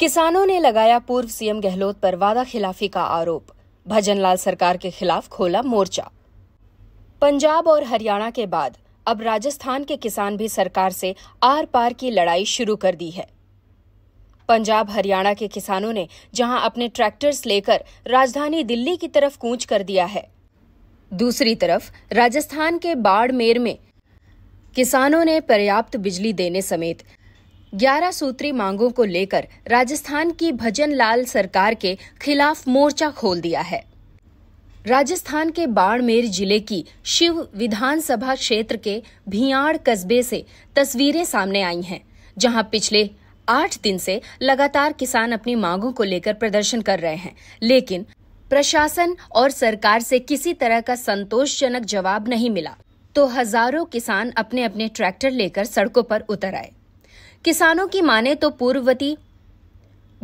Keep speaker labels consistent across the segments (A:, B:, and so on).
A: किसानों ने लगाया पूर्व सीएम गहलोत पर वादा खिलाफी का आरोप भजनलाल सरकार के खिलाफ खोला मोर्चा पंजाब और हरियाणा के बाद अब राजस्थान के किसान भी सरकार से आर पार की लड़ाई शुरू कर दी है पंजाब हरियाणा के किसानों ने जहां अपने ट्रैक्टर्स लेकर राजधानी दिल्ली की तरफ कूच कर दिया है दूसरी तरफ राजस्थान के बाड़मेर में किसानों ने पर्याप्त बिजली देने समेत ग्यारह सूत्री मांगों को लेकर राजस्थान की भजन लाल सरकार के खिलाफ मोर्चा खोल दिया है राजस्थान के बाड़मेर जिले की शिव विधानसभा क्षेत्र के भियाड़ कस्बे से तस्वीरें सामने आई हैं जहां पिछले आठ दिन से लगातार किसान अपनी मांगों को लेकर प्रदर्शन कर रहे हैं लेकिन प्रशासन और सरकार से किसी तरह का संतोषजनक जवाब नहीं मिला तो हजारों किसान अपने अपने ट्रैक्टर लेकर सड़कों पर उतर आए किसानों की माने तो पूर्ववती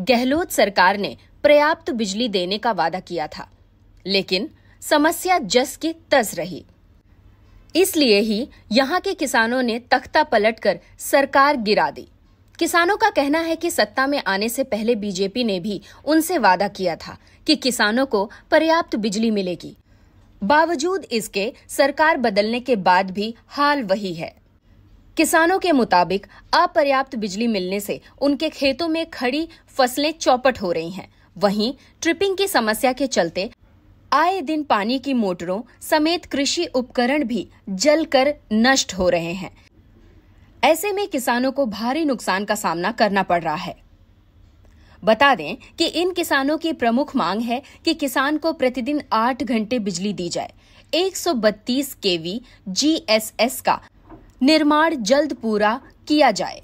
A: गहलोत सरकार ने पर्याप्त बिजली देने का वादा किया था लेकिन समस्या जस की तस रही इसलिए ही यहाँ के किसानों ने तख्ता पलटकर सरकार गिरा दी किसानों का कहना है कि सत्ता में आने से पहले बीजेपी ने भी उनसे वादा किया था कि किसानों को पर्याप्त बिजली मिलेगी बावजूद इसके सरकार बदलने के बाद भी हाल वही है किसानों के मुताबिक अपर्याप्त बिजली मिलने से उनके खेतों में खड़ी फसलें चौपट हो रही हैं वहीं ट्रिपिंग की समस्या के चलते आए दिन पानी की मोटरों समेत कृषि उपकरण भी जलकर नष्ट हो रहे हैं ऐसे में किसानों को भारी नुकसान का सामना करना पड़ रहा है बता दें कि इन किसानों की प्रमुख मांग है कि किसान को प्रतिदिन आठ घंटे बिजली दी जाए 132 केवी जीएसएस का निर्माण जल्द पूरा किया जाए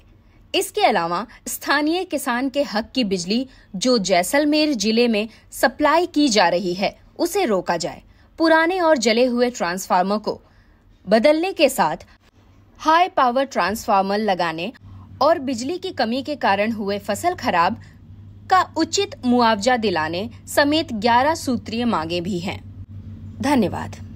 A: इसके अलावा स्थानीय किसान के हक की बिजली जो जैसलमेर जिले में सप्लाई की जा रही है उसे रोका जाए पुराने और जले हुए ट्रांसफार्मर को बदलने के साथ हाई पावर ट्रांसफार्मर लगाने और बिजली की कमी के कारण हुए फसल खराब का उचित मुआवजा दिलाने समेत 11 सूत्रीय मांगे भी हैं धन्यवाद